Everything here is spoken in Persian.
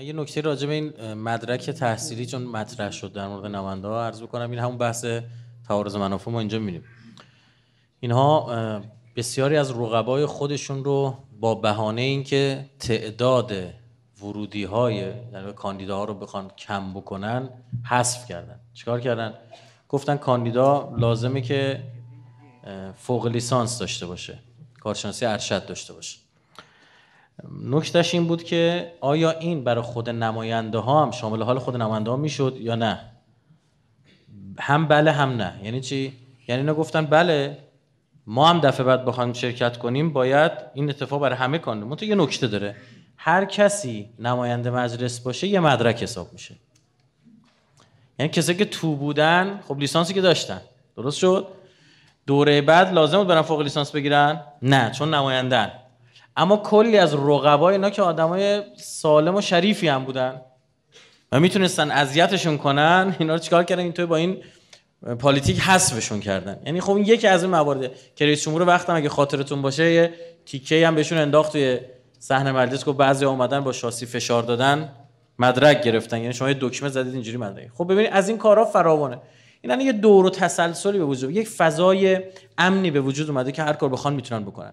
من یه نکته راجع به این مدرک تحصیلی چون مطرح شد در مورد نماینده ها عرض بکنم این همون بحث تعارض منافع ما اینجا می‌بینیم اینها بسیاری از رقبای خودشون رو با بهانه اینکه تعداد ورودی های یعنی کاندیداها رو بخوان کم بکنن حذف کردن چیکار کردن گفتن کاندیدا لازمه که فوق لیسانس داشته باشه کارشناسی ارشد داشته باشه نکتش این بود که آیا این برای خود نماینده ها هم شامل حال خود نماینده ها میشد یا نه هم بله هم نه یعنی چی یعنی اینا گفتن بله ما هم دفعه بعد بخوایم شرکت کنیم باید این اتفاق برای همه کنه منتها یه نکته داره هر کسی نماینده مجلس باشه یه مدرک حساب میشه یعنی کسی که تو بودن خب لیسانسی که داشتن درست شد دوره بعد لازم بود برن فوق لیسانس بگیرن نه چون نمایندن اما کلی از رقبا اینا که آدمای سالم و شریفی هم بودن و میتونستن اذیتشون کنن اینا رو چیکار کردن این توی با این پالیتیک حسبشون کردن یعنی خب این یکی از این موارد که رئیس جمهور وقتم اگه خاطرتون باشه یه تیکه هم بهشون انداخت توی صحنه مجلس که بعضی اومدن با شاسی فشار دادن مدرک گرفتن یعنی شما یه دکمه زدید اینجوری مدرک خب ببینید از این کارا فراوانه این یه دور و تسلسلی به وجود یک فضای امنی به وجود اومده که هر کار بخوان میتونن بکنن